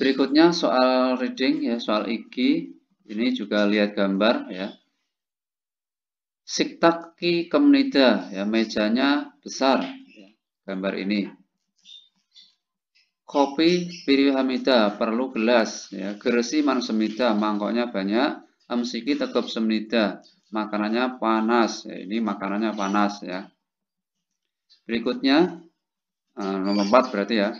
Berikutnya soal reading ya, soal iki Ini juga lihat gambar ya. Siktaki kemnida ya, mejanya besar. ya, Gambar ini. Kopi piri perlu gelas ya. Geresi mansemida mangkoknya banyak. Amsiki tegap semnida makanannya panas. Ya, ini makanannya panas ya. Berikutnya eh, nomor 4 berarti ya.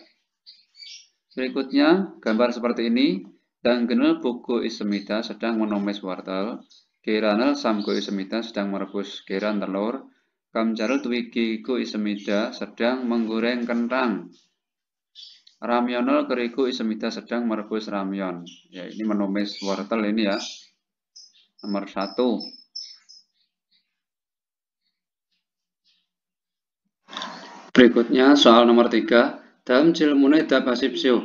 Berikutnya, gambar seperti ini. Danggenel buku isemita sedang menumis wortel. Kiranel samgo isemita sedang merebus kiran telur. Kamjarel ku isemida sedang menggoreng kentang. Ramyonel keriku isemida sedang merebus ramyon. Ya, ini menumis wortel ini ya. Nomor satu. Berikutnya soal nomor tiga. Dalam jilmune dab asipsyo.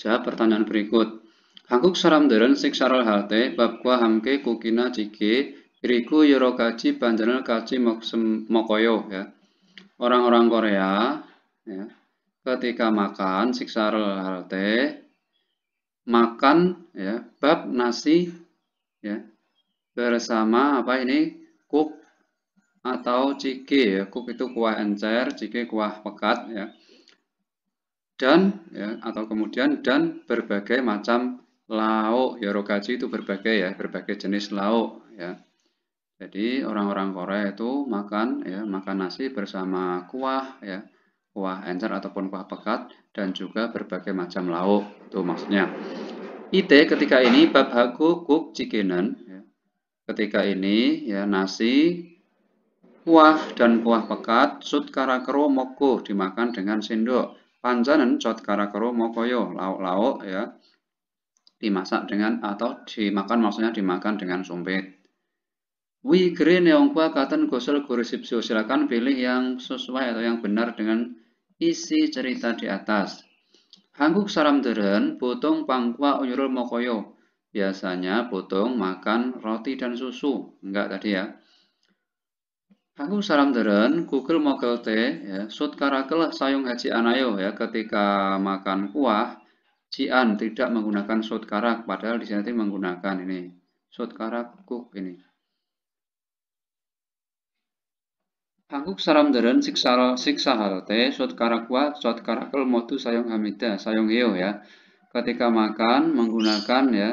Jawab pertanyaan berikut. Hangkuk sik siksaral halte bab kwa hamke kukina jike iriku yoro kaji banjanel kaji mokoyo ya. Orang-orang Korea ya, ketika makan siksaral halte makan ya bab nasi ya bersama apa ini kuk atau ciki ya kuk itu kuah encer ciki kuah pekat ya dan ya, atau kemudian dan berbagai macam lauk ya itu berbagai ya berbagai jenis lauk ya jadi orang-orang Korea itu makan ya makan nasi bersama kuah ya kuah encer ataupun kuah pekat dan juga berbagai macam lauk itu maksudnya ide ketika ini babhaku kuk cikinan ya. ketika ini ya nasi kuah dan kuah pekat sutkara karakro moku dimakan dengan sendok panjanen cot karakoro mokoyo lauk-lauk ya dimasak dengan atau dimakan maksudnya dimakan dengan sumpit. Wi green yang kuah katen gosel kurisipsio silakan pilih yang sesuai atau yang benar dengan isi cerita di atas. Hangguk saram deren, botong pangkua unyurul mokoyo. Biasanya potong makan roti dan susu. Enggak tadi ya. Kanggo salamderen, kukil mokel teh, ya, sut karakel sayung haji anayo ya, ketika makan kuah, cian tidak menggunakan sut karak, padahal di sini menggunakan ini, sut karak kuk ini. Kanggo salamderen, siksal siksa hal teh, sut karak kuah, sut karakel motu sayung hamida, sayung heo ya, ketika makan menggunakan ya,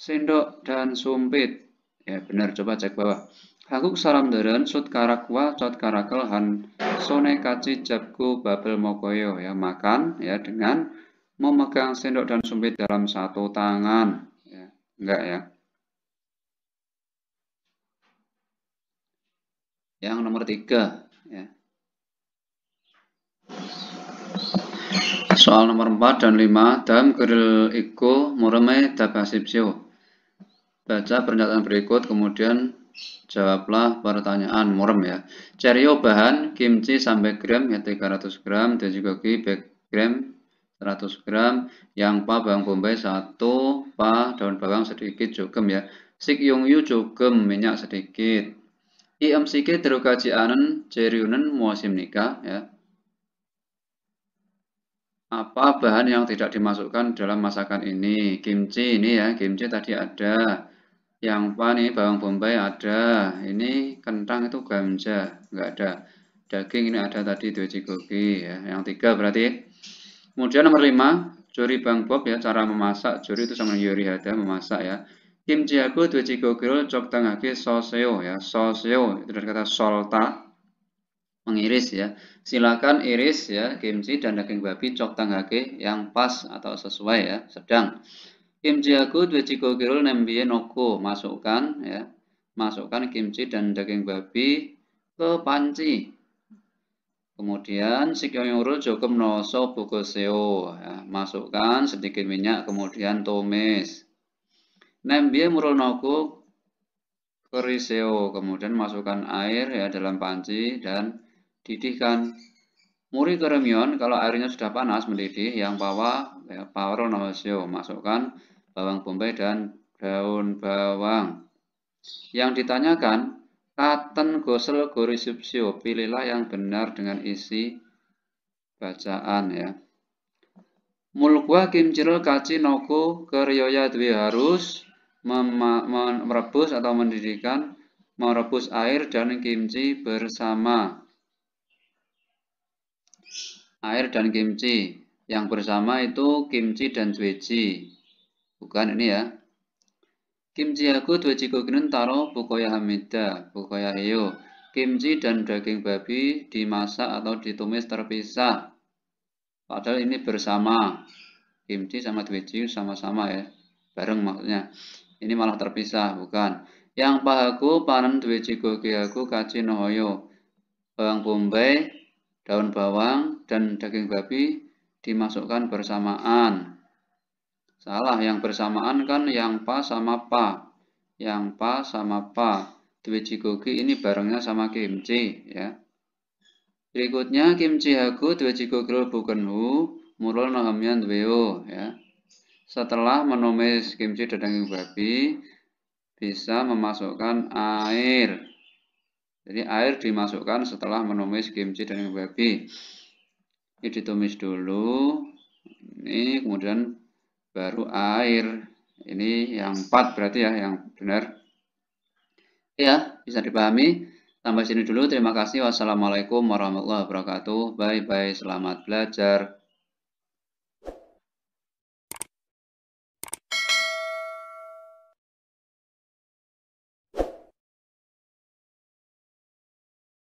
sendok dan sumpit, ya benar coba cek bawah. Hakuk deren sut karakwa cot karakelhan, han sone kaci jabku babel mokoyo ya makan ya dengan memegang sendok dan sumpit dalam satu tangan ya enggak ya yang nomor tiga ya soal nomor empat dan lima dam geril iku mureme dabasipsio baca pernyataan berikut kemudian Jawablah pertanyaan murem ya. Cerio bahan kimchi sampai gram ya 300 gram dan juga ki gram 100 gram yang pa bawang bombay 1 pa daun bawang sedikit jogem ya. Sik yongyu jokem minyak sedikit. IMCK terukaji anen ceriunen muasim nikah ya. Apa bahan yang tidak dimasukkan dalam masakan ini? Kimchi ini ya, kimchi tadi ada yang apa nih? bawang bombay ada. Ini kentang itu gamja, nggak ada. Daging ini ada tadi doji gogi ya. Yang tiga berarti. Kemudian nomor lima, juri bang bob ya cara memasak. Juri itu sama yuri ada memasak ya. Kimchi aku doji gogirul cok tangaki soseo ya. Soseo itu dari kata solta mengiris ya. Silakan iris ya kimchi dan daging babi cok tangaki yang pas atau sesuai ya, sedang. Kimchi aku dua ciko kilo nembie noko masukkan ya masukkan kimchi dan daging babi ke panci kemudian sikyoyurul cukup noso bukoseo ya. masukkan sedikit minyak kemudian tumis nembie murul noko keriseo kemudian masukkan air ya dalam panci dan didihkan Muri keremion kalau airnya sudah panas mendidih yang bawah ya, power masukkan bawang bombay dan daun bawang. Yang ditanyakan, katen gosel gorisipsio, pilihlah yang benar dengan isi bacaan ya. Mulkwa kimcil kaci noku keryoya dwi harus merebus atau mendidihkan merebus air dan kimchi bersama. Air dan kimchi yang bersama itu kimchi dan cueci. Bukan ini ya. Kimchi aku dua jikogenen taro bukoya hamida, bukoya heyo. Kimchi dan daging babi dimasak atau ditumis terpisah. Padahal ini bersama. Kimchi sama doejiu sama-sama ya. Bareng maksudnya. Ini malah terpisah, bukan. Yang pahaku panen doeji gogeaku kaci nohoyo. Bawang bombay, daun bawang, dan daging babi dimasukkan bersamaan. Salah, yang bersamaan kan yang pa sama pa. Yang pa sama pa. jikoki ini barengnya sama kimchi ya. Berikutnya kimchi hagu dwejigogil bukan hu murul nohamyan dweo ya. Setelah menumis kimchi dan daging babi bisa memasukkan air. Jadi air dimasukkan setelah menumis kimchi dan daging babi. Ini ditumis dulu. Ini kemudian baru air. Ini yang 4 berarti ya, yang benar. Ya, bisa dipahami. Sampai sini dulu. Terima kasih. Wassalamualaikum warahmatullahi wabarakatuh. Bye-bye. Selamat belajar.